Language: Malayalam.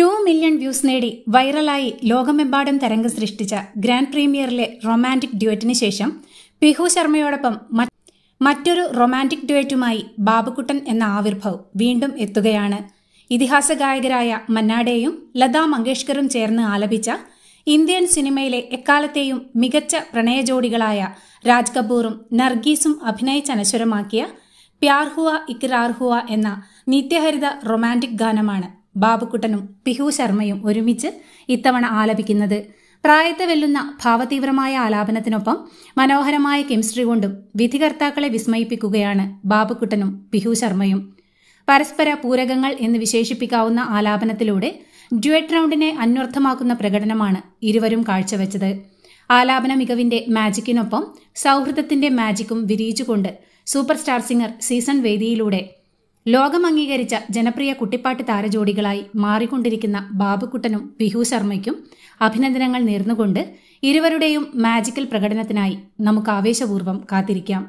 ടു മില്യൺ വ്യൂസ് നേടി വൈറലായി ലോകമെമ്പാടും തരംഗം സൃഷ്ടിച്ച ഗ്രാൻഡ് പ്രീമിയറിലെ റൊമാൻറ്റിക് ഡ്യുവറ്റിന് ശേഷം പിഹു ശർമ്മയോടൊപ്പം മറ്റൊരു റൊമാൻറ്റിക് ഡ്യുവറ്റുമായി ബാബുക്കുട്ടൻ എന്ന ആവിർഭവ് വീണ്ടും എത്തുകയാണ് ഇതിഹാസ ഗായകരായ മന്നാഡേയും ലതാ മങ്കേഷ്കറും ചേർന്ന് ആലപിച്ച ഇന്ത്യൻ സിനിമയിലെ എക്കാലത്തെയും മികച്ച പ്രണയജോഡികളായ രാജ് കപൂറും നർഗീസും അഭിനയിച്ചനശ്വരമാക്കിയ പ്യാർഹുവ ഇക്രാർഹുവ എന്ന നിത്യഹരിത റൊമാൻറ്റിക് ഗാനമാണ് ബാബുക്കുട്ടനും പിഹു ശർമ്മയും ഒരുമിച്ച് ഇത്തവണ ആലപിക്കുന്നത് പ്രായത്തെ വെല്ലുന്ന ഭാവതീവ്രമായ ആലാപനത്തിനൊപ്പം മനോഹരമായ കെമിസ്ട്രി കൊണ്ടും വിധികർത്താക്കളെ വിസ്മയിപ്പിക്കുകയാണ് ബാബുക്കുട്ടനും പിഹു ശർമ്മയും പരസ്പര പൂരകങ്ങൾ എന്ന് വിശേഷിപ്പിക്കാവുന്ന ആലാപനത്തിലൂടെ ഡ്യുവറ്റ് റൗണ്ടിനെ അന്വർത്ഥമാക്കുന്ന പ്രകടനമാണ് ഇരുവരും കാഴ്ചവെച്ചത് ആലാപന മികവിന്റെ മാജിക്കിനൊപ്പം സൗഹൃദത്തിന്റെ മാജിക്കും വിരിയിച്ചുകൊണ്ട് സൂപ്പർ സ്റ്റാർ സിംഗർ സീസൺ വേദിയിലൂടെ ലോകം അംഗീകരിച്ച ജനപ്രിയ കുട്ടിപ്പാട്ട് താരജോഡികളായി മാറിക്കൊണ്ടിരിക്കുന്ന ബാബുക്കുട്ടനും വിഹു ശർമ്മയ്ക്കും അഭിനന്ദനങ്ങൾ നേർന്നുകൊണ്ട് ഇരുവരുടെയും മാജിക്കൽ പ്രകടനത്തിനായി നമുക്ക് ആവേശപൂർവ്വം കാത്തിരിക്കാം